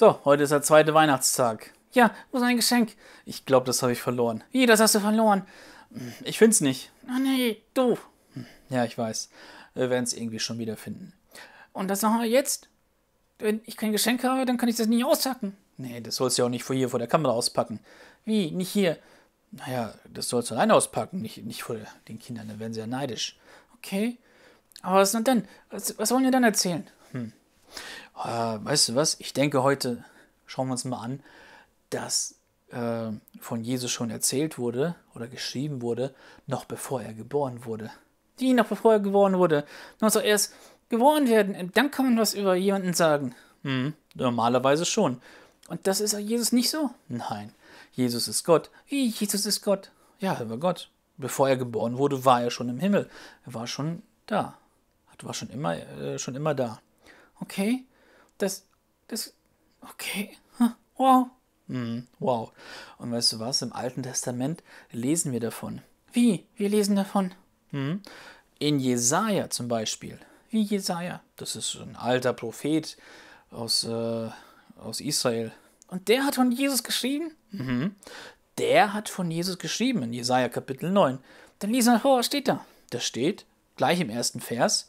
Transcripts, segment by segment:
So, heute ist der zweite Weihnachtstag. Ja, wo ist ein Geschenk? Ich glaube, das habe ich verloren. Wie, das hast du verloren? Ich find's nicht. Oh nee, du. Ja, ich weiß. Wir werden es irgendwie schon wieder finden. Und das machen wir jetzt? Wenn ich kein Geschenk habe, dann kann ich das nie auspacken. Nee, das sollst du ja auch nicht vor hier vor der Kamera auspacken. Wie, nicht hier? Naja, das sollst du alleine auspacken, nicht, nicht vor den Kindern, dann werden sie ja neidisch. Okay, aber was denn Was, was wollen wir dann erzählen? Hm äh, weißt du was, ich denke heute, schauen wir uns mal an, dass äh, von Jesus schon erzählt wurde oder geschrieben wurde, noch bevor er geboren wurde. Die noch bevor er geboren wurde. Man soll erst geboren werden, dann kann man was über jemanden sagen. Hm, normalerweise schon. Und das ist Jesus nicht so? Nein. Jesus ist Gott. Wie, Jesus ist Gott? Ja, er war Gott. Bevor er geboren wurde, war er schon im Himmel. Er war schon da. Er war schon immer, äh, schon immer da. Okay? das, das, okay, wow. Mhm, wow. Und weißt du was, im Alten Testament lesen wir davon. Wie? Wir lesen davon. Mhm. In Jesaja zum Beispiel. Wie Jesaja. Das ist ein alter Prophet aus, äh, aus Israel. Und der hat von Jesus geschrieben? Mhm. Der hat von Jesus geschrieben in Jesaja Kapitel 9. Dann lies mal vor, was steht da? Da steht, gleich im ersten Vers.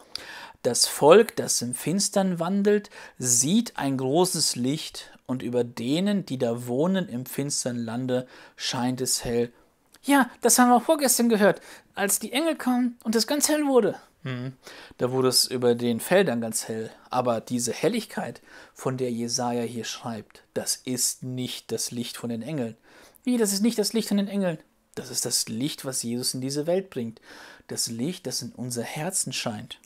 Das Volk, das im Finstern wandelt, sieht ein großes Licht, und über denen, die da wohnen im finstern Lande, scheint es hell. Ja, das haben wir auch vorgestern gehört, als die Engel kamen und es ganz hell wurde. Mhm. Da wurde es über den Feldern ganz hell. Aber diese Helligkeit, von der Jesaja hier schreibt, das ist nicht das Licht von den Engeln. Wie, das ist nicht das Licht von den Engeln? Das ist das Licht, was Jesus in diese Welt bringt. Das Licht, das in unser Herzen scheint.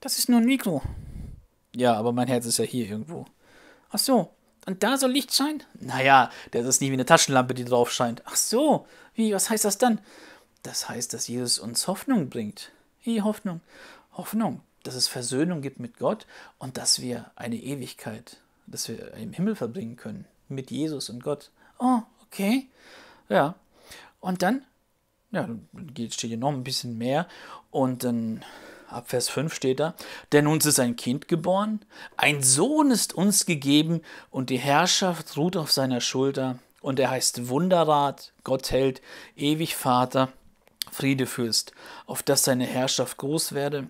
Das ist nur ein Mikro. Ja, aber mein Herz ist ja hier irgendwo. Ach so, und da soll Licht scheinen? Naja, das ist nicht wie eine Taschenlampe, die drauf scheint. Ach so, wie, was heißt das dann? Das heißt, dass Jesus uns Hoffnung bringt. Wie Hoffnung? Hoffnung, dass es Versöhnung gibt mit Gott und dass wir eine Ewigkeit, dass wir im Himmel verbringen können mit Jesus und Gott. Oh, okay, ja. Und dann, ja, steht hier noch ein bisschen mehr und dann ab Vers 5 steht da, denn uns ist ein Kind geboren, ein Sohn ist uns gegeben und die Herrschaft ruht auf seiner Schulter und er heißt Wunderrat, Gott hält, ewig Vater, Friede Fürst, auf dass seine Herrschaft groß werde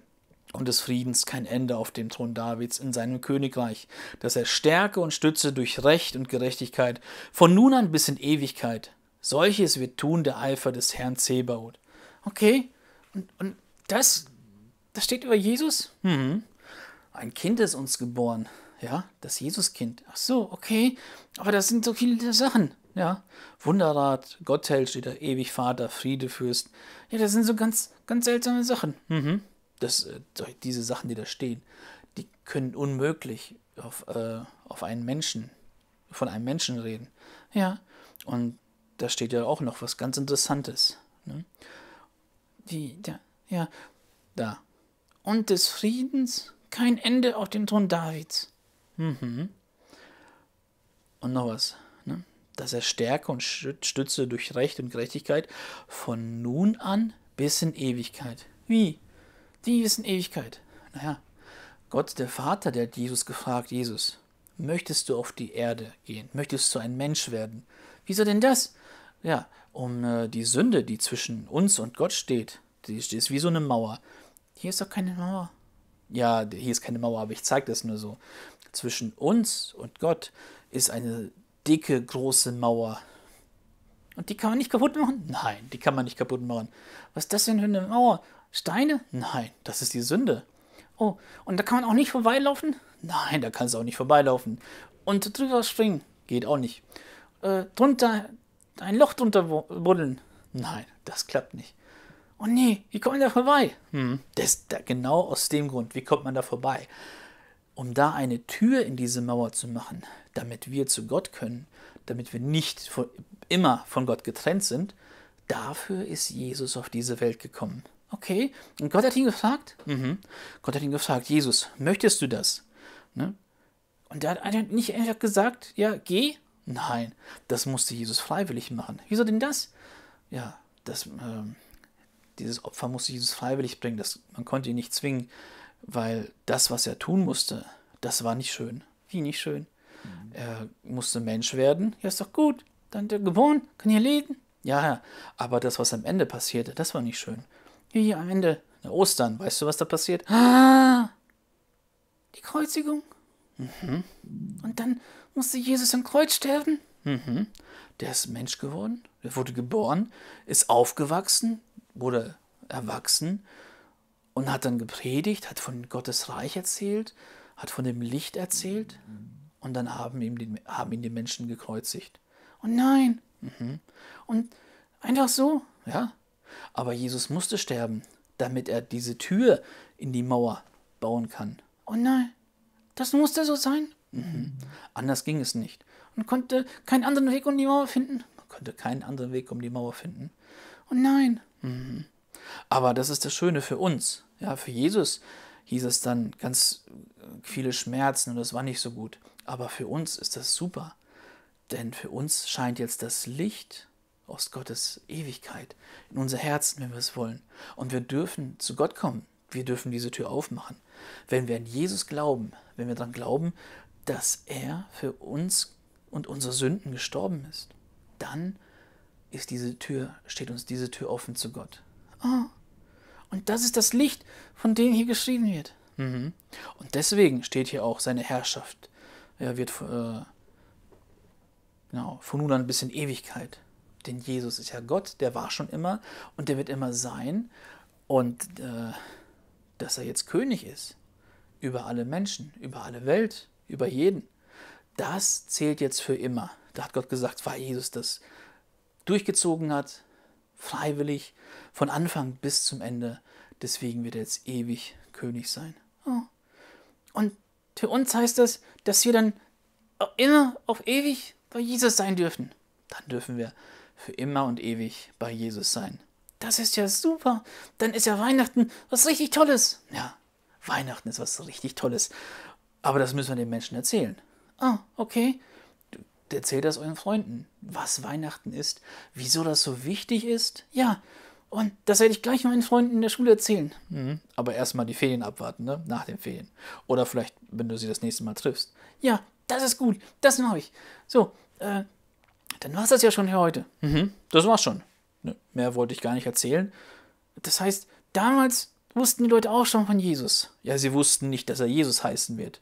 und des Friedens kein Ende auf dem Thron Davids in seinem Königreich, dass er stärke und stütze durch Recht und Gerechtigkeit von nun an bis in Ewigkeit. Solches wird tun der Eifer des Herrn Zebaoth. Okay, und, und das, das steht über Jesus? Mhm. Ein Kind ist uns geboren, ja, das Jesuskind. Ach so, okay, aber das sind so viele Sachen. Ja, Wunderrat, Gottheld steht da, ewig Vater, Friedefürst. Ja, das sind so ganz, ganz seltsame Sachen. Mhm das, äh, diese Sachen, die da stehen, die können unmöglich auf, äh, auf einen Menschen, von einem Menschen reden. Ja, und da steht ja auch noch was ganz Interessantes. Ne? Die, da, ja, da. Und des Friedens kein Ende auf dem Thron Davids. Mhm. Und noch was, ne? dass er Stärke und Stütze durch Recht und Gerechtigkeit von nun an bis in Ewigkeit. Wie? Die ist in Ewigkeit. Naja, Gott der Vater, der hat Jesus gefragt, Jesus, möchtest du auf die Erde gehen? Möchtest du ein Mensch werden? Wieso denn das? Ja, um äh, die Sünde, die zwischen uns und Gott steht, die ist wie so eine Mauer. Hier ist doch keine Mauer. Ja, hier ist keine Mauer, aber ich zeige das nur so. Zwischen uns und Gott ist eine dicke, große Mauer. Und die kann man nicht kaputt machen? Nein, die kann man nicht kaputt machen. Was ist das denn für eine Mauer? Steine? Nein, das ist die Sünde. Oh, und da kann man auch nicht vorbeilaufen? Nein, da kannst du auch nicht vorbeilaufen. Und drüber springen? Geht auch nicht. Äh, drunter, ein Loch drunter buddeln? Nein, das klappt nicht. Oh nee, wie kommt man da vorbei? Hm, das, da, genau aus dem Grund, wie kommt man da vorbei? Um da eine Tür in diese Mauer zu machen, damit wir zu Gott können, damit wir nicht von, immer von Gott getrennt sind, dafür ist Jesus auf diese Welt gekommen. Okay. Und Gott hat ihn gefragt? Mhm. Gott hat ihn gefragt, Jesus, möchtest du das? Ne? Und er hat nicht einfach gesagt, ja, geh. Nein, das musste Jesus freiwillig machen. Wieso denn das? Ja, das, ähm, dieses Opfer musste Jesus freiwillig bringen. Das, man konnte ihn nicht zwingen, weil das, was er tun musste, das war nicht schön. Wie nicht schön? Mhm. Er musste Mensch werden. Ja, ist doch gut. Dann geboren, kann hier leben. Ja, aber das, was am Ende passierte, das war nicht schön. Wie am Ende. Na, Ostern. Weißt du, was da passiert? Ah, die Kreuzigung. Mhm. Und dann musste Jesus am Kreuz sterben. Mhm. Der ist Mensch geworden. Der wurde geboren, ist aufgewachsen, wurde erwachsen und hat dann gepredigt, hat von Gottes Reich erzählt, hat von dem Licht erzählt. Und dann haben, ihm die, haben ihn die Menschen gekreuzigt. Und oh nein. Mhm. Und einfach so, ja, aber Jesus musste sterben, damit er diese Tür in die Mauer bauen kann. Oh nein, das musste so sein? Mhm. Anders ging es nicht. Man konnte keinen anderen Weg um die Mauer finden. Man konnte keinen anderen Weg um die Mauer finden. Oh nein. Mhm. Aber das ist das Schöne für uns. Ja, für Jesus hieß es dann ganz äh, viele Schmerzen und das war nicht so gut. Aber für uns ist das super. Denn für uns scheint jetzt das Licht aus Gottes Ewigkeit in unser Herzen, wenn wir es wollen. Und wir dürfen zu Gott kommen. Wir dürfen diese Tür aufmachen. Wenn wir an Jesus glauben, wenn wir daran glauben, dass er für uns und unsere Sünden gestorben ist, dann ist diese Tür, steht uns diese Tür offen zu Gott. Ah, und das ist das Licht, von dem hier geschrieben wird. Mhm. Und deswegen steht hier auch seine Herrschaft. Er wird äh, genau, von nun an bis in Ewigkeit. Denn Jesus ist ja Gott, der war schon immer und der wird immer sein. Und äh, dass er jetzt König ist über alle Menschen, über alle Welt, über jeden, das zählt jetzt für immer. Da hat Gott gesagt, weil Jesus das durchgezogen hat, freiwillig, von Anfang bis zum Ende. Deswegen wird er jetzt ewig König sein. Oh. Und für uns heißt das, dass wir dann immer auf ewig bei Jesus sein dürfen. Dann dürfen wir für immer und ewig bei Jesus sein. Das ist ja super. Dann ist ja Weihnachten was richtig Tolles. Ja, Weihnachten ist was richtig Tolles. Aber das müssen wir den Menschen erzählen. Ah, okay. Erzählt das euren Freunden, was Weihnachten ist, wieso das so wichtig ist. Ja, und das werde ich gleich meinen Freunden in der Schule erzählen. Mhm. Aber erstmal die Ferien abwarten, ne? Nach den Ferien. Oder vielleicht, wenn du sie das nächste Mal triffst. Ja, das ist gut, das mache ich. So, äh, dann war es das ja schon für heute. Mhm, das war's schon. Ne, mehr wollte ich gar nicht erzählen. Das heißt, damals wussten die Leute auch schon von Jesus. Ja, sie wussten nicht, dass er Jesus heißen wird.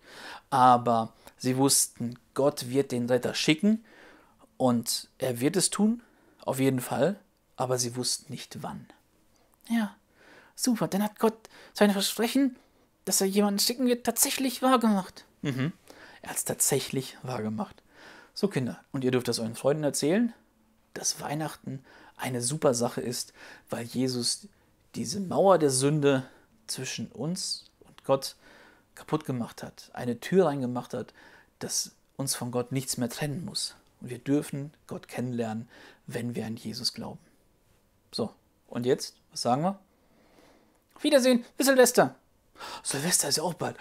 Aber sie wussten, Gott wird den Retter schicken und er wird es tun, auf jeden Fall. Aber sie wussten nicht wann. Ja, super. Dann hat Gott sein Versprechen, dass er jemanden schicken wird, tatsächlich wahrgemacht. Mhm. Er hat es tatsächlich wahrgemacht. So Kinder, und ihr dürft das euren Freunden erzählen, dass Weihnachten eine super Sache ist, weil Jesus diese Mauer der Sünde zwischen uns und Gott kaputt gemacht hat, eine Tür reingemacht hat, dass uns von Gott nichts mehr trennen muss. Und wir dürfen Gott kennenlernen, wenn wir an Jesus glauben. So, und jetzt, was sagen wir? Auf Wiedersehen, bis Silvester. Silvester ist ja auch bald.